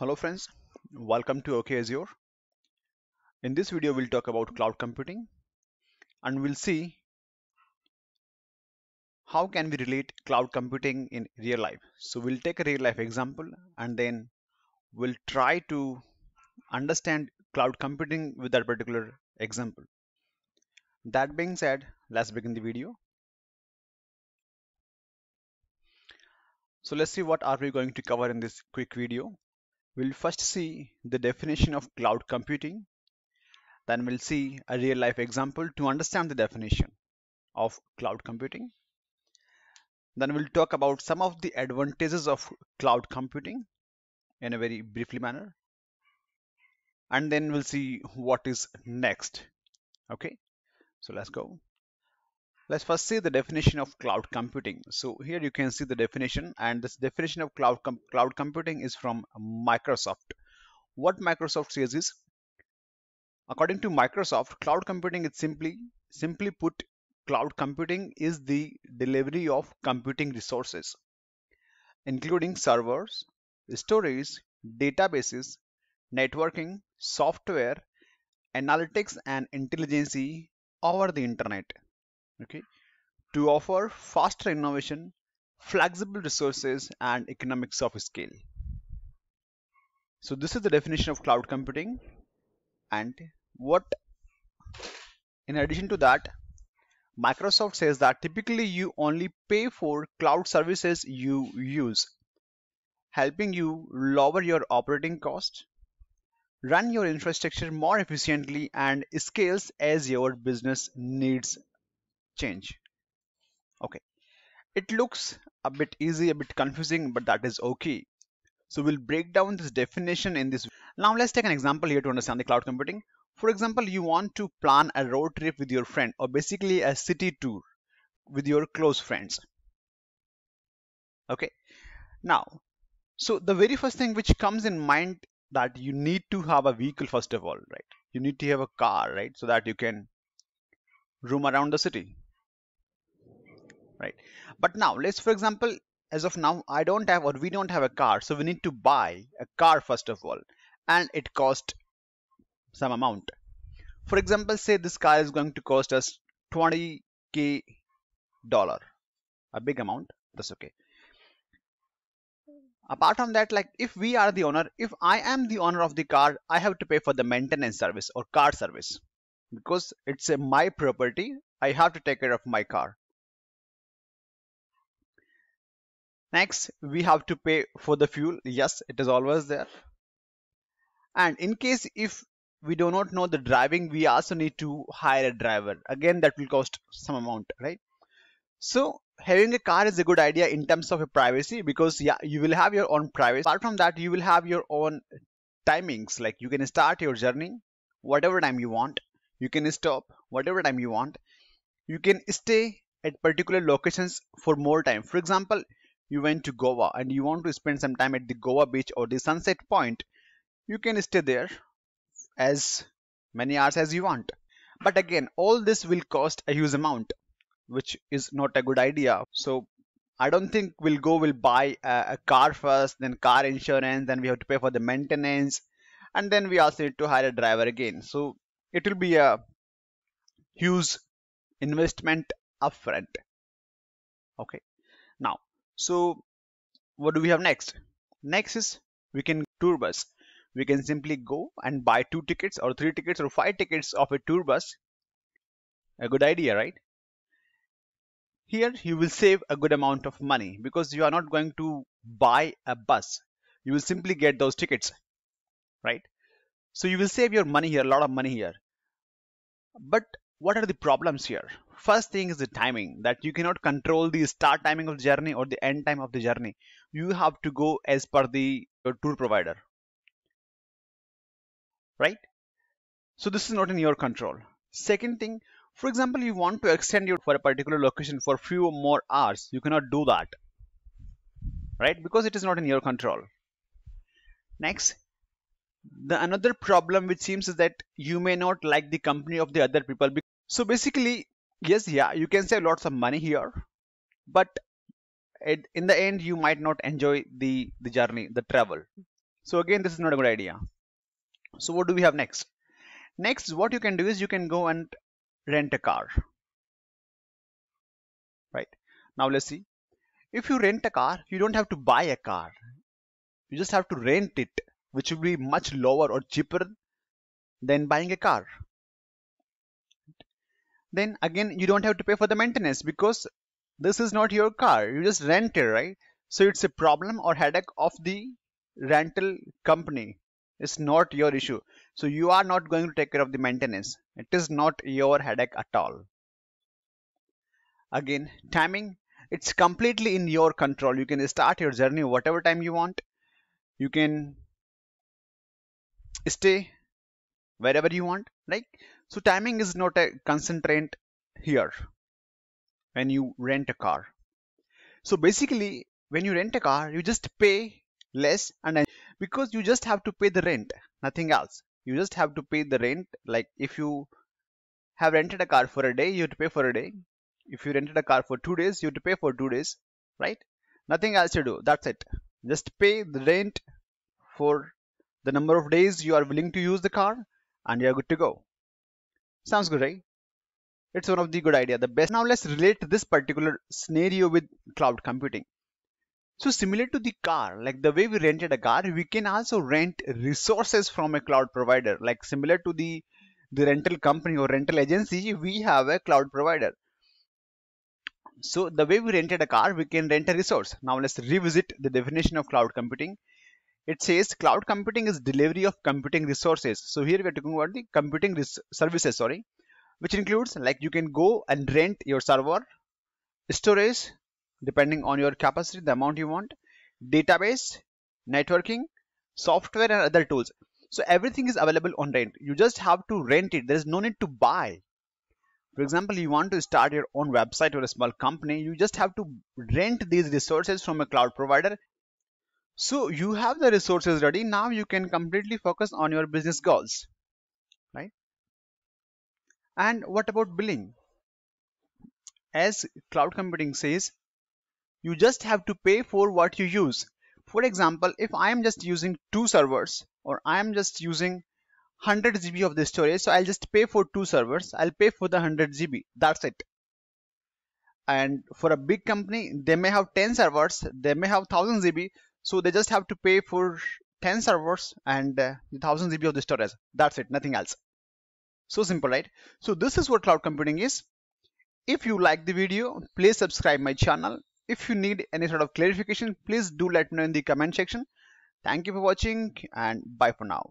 Hello friends, welcome to OK Azure. In this video we'll talk about cloud computing and we'll see how can we relate cloud computing in real life. So we'll take a real life example and then we'll try to understand cloud computing with that particular example. That being said, let's begin the video. So let's see what are we going to cover in this quick video. We'll first see the definition of cloud computing. Then we'll see a real life example to understand the definition of cloud computing. Then we'll talk about some of the advantages of cloud computing in a very briefly manner. And then we'll see what is next. Okay, so let's go. Let's first see the definition of cloud computing. So here you can see the definition and this definition of cloud, com cloud computing is from Microsoft. What Microsoft says is, according to Microsoft, cloud computing is simply, simply put, cloud computing is the delivery of computing resources, including servers, storage, databases, networking, software, analytics and intelligence over the internet okay to offer faster innovation flexible resources and economics of scale so this is the definition of cloud computing and what in addition to that Microsoft says that typically you only pay for cloud services you use helping you lower your operating cost run your infrastructure more efficiently and scales as your business needs change okay it looks a bit easy a bit confusing but that is okay so we'll break down this definition in this now let's take an example here to understand the cloud computing for example you want to plan a road trip with your friend or basically a city tour with your close friends okay now so the very first thing which comes in mind that you need to have a vehicle first of all right you need to have a car right so that you can roam around the city right but now let's for example as of now i don't have or we don't have a car so we need to buy a car first of all and it cost some amount for example say this car is going to cost us 20k dollar a big amount that's okay apart from that like if we are the owner if i am the owner of the car i have to pay for the maintenance service or car service because it's a, my property i have to take care of my car next we have to pay for the fuel yes it is always there and in case if we do not know the driving we also need to hire a driver again that will cost some amount right so having a car is a good idea in terms of privacy because yeah you will have your own privacy apart from that you will have your own timings like you can start your journey whatever time you want you can stop whatever time you want you can stay at particular locations for more time for example you went to Goa and you want to spend some time at the Goa beach or the sunset point, you can stay there as many hours as you want. But again, all this will cost a huge amount, which is not a good idea. So I don't think we'll go, we'll buy a, a car first, then car insurance, then we have to pay for the maintenance, and then we also need to hire a driver again. So it will be a huge investment upfront. Okay, so what do we have next next is we can tour bus we can simply go and buy two tickets or three tickets or five tickets of a tour bus a good idea right here you will save a good amount of money because you are not going to buy a bus you will simply get those tickets right so you will save your money here a lot of money here but what are the problems here first thing is the timing that you cannot control the start timing of the journey or the end time of the journey you have to go as per the uh, tour provider right so this is not in your control second thing for example you want to extend your for a particular location for few more hours you cannot do that right because it is not in your control next the another problem which seems is that you may not like the company of the other people so basically yes yeah you can save lots of money here but it, in the end you might not enjoy the the journey the travel so again this is not a good idea so what do we have next next what you can do is you can go and rent a car right now let's see if you rent a car you don't have to buy a car you just have to rent it which will be much lower or cheaper than buying a car then again you don't have to pay for the maintenance because this is not your car you just rent it right so it's a problem or headache of the rental company it's not your issue so you are not going to take care of the maintenance it is not your headache at all again timing it's completely in your control you can start your journey whatever time you want you can stay wherever you want like so timing is not a constraint here when you rent a car. So basically when you rent a car you just pay less and because you just have to pay the rent nothing else you just have to pay the rent like if you have rented a car for a day you have to pay for a day if you rented a car for two days you have to pay for two days right nothing else to do that's it just pay the rent for the number of days you are willing to use the car and you're good to go Sounds good, right? It's one of the good idea, the best. Now let's relate this particular scenario with cloud computing. So similar to the car, like the way we rented a car, we can also rent resources from a cloud provider. Like similar to the, the rental company or rental agency, we have a cloud provider. So the way we rented a car, we can rent a resource. Now let's revisit the definition of cloud computing it says cloud computing is delivery of computing resources so here we are talking about the computing services sorry which includes like you can go and rent your server storage depending on your capacity the amount you want database networking software and other tools so everything is available on rent you just have to rent it there is no need to buy for example you want to start your own website or a small company you just have to rent these resources from a cloud provider so you have the resources ready. Now you can completely focus on your business goals, right? And what about billing? As cloud computing says, you just have to pay for what you use. For example, if I am just using two servers or I am just using 100 GB of the storage, so I'll just pay for two servers. I'll pay for the 100 GB. That's it and for a big company they may have 10 servers they may have 1000 gb so they just have to pay for 10 servers and uh, 1000 GB of the storage. That's it, nothing else. So simple, right? So this is what cloud computing is. If you like the video, please subscribe my channel. If you need any sort of clarification, please do let me know in the comment section. Thank you for watching and bye for now.